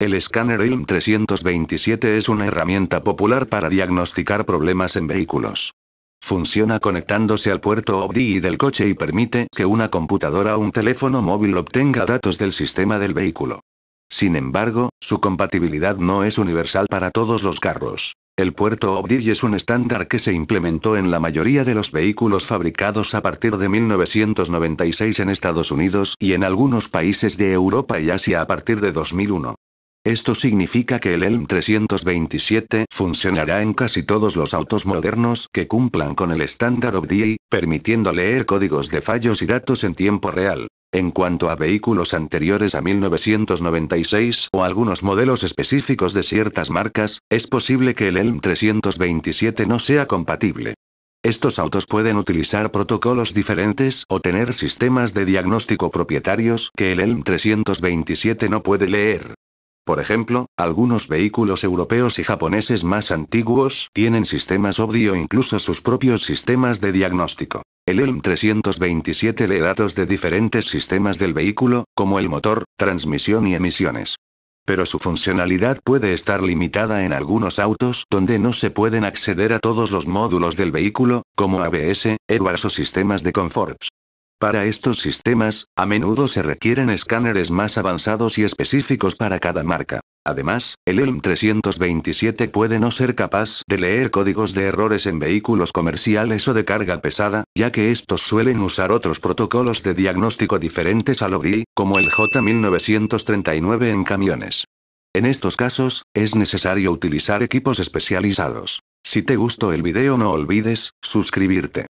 El escáner ILM 327 es una herramienta popular para diagnosticar problemas en vehículos. Funciona conectándose al puerto OBDI del coche y permite que una computadora o un teléfono móvil obtenga datos del sistema del vehículo. Sin embargo, su compatibilidad no es universal para todos los carros. El puerto OBDI es un estándar que se implementó en la mayoría de los vehículos fabricados a partir de 1996 en Estados Unidos y en algunos países de Europa y Asia a partir de 2001. Esto significa que el ELM 327 funcionará en casi todos los autos modernos que cumplan con el estándar OBDI, permitiendo leer códigos de fallos y datos en tiempo real. En cuanto a vehículos anteriores a 1996 o algunos modelos específicos de ciertas marcas, es posible que el ELM 327 no sea compatible. Estos autos pueden utilizar protocolos diferentes o tener sistemas de diagnóstico propietarios que el ELM 327 no puede leer. Por ejemplo, algunos vehículos europeos y japoneses más antiguos tienen sistemas ODI o incluso sus propios sistemas de diagnóstico. El ELM 327 lee datos de diferentes sistemas del vehículo, como el motor, transmisión y emisiones. Pero su funcionalidad puede estar limitada en algunos autos donde no se pueden acceder a todos los módulos del vehículo, como ABS, airbags o sistemas de CONFORTS. Para estos sistemas, a menudo se requieren escáneres más avanzados y específicos para cada marca. Además, el ELM 327 puede no ser capaz de leer códigos de errores en vehículos comerciales o de carga pesada, ya que estos suelen usar otros protocolos de diagnóstico diferentes al OBD, como el J1939 en camiones. En estos casos, es necesario utilizar equipos especializados. Si te gustó el video no olvides, suscribirte.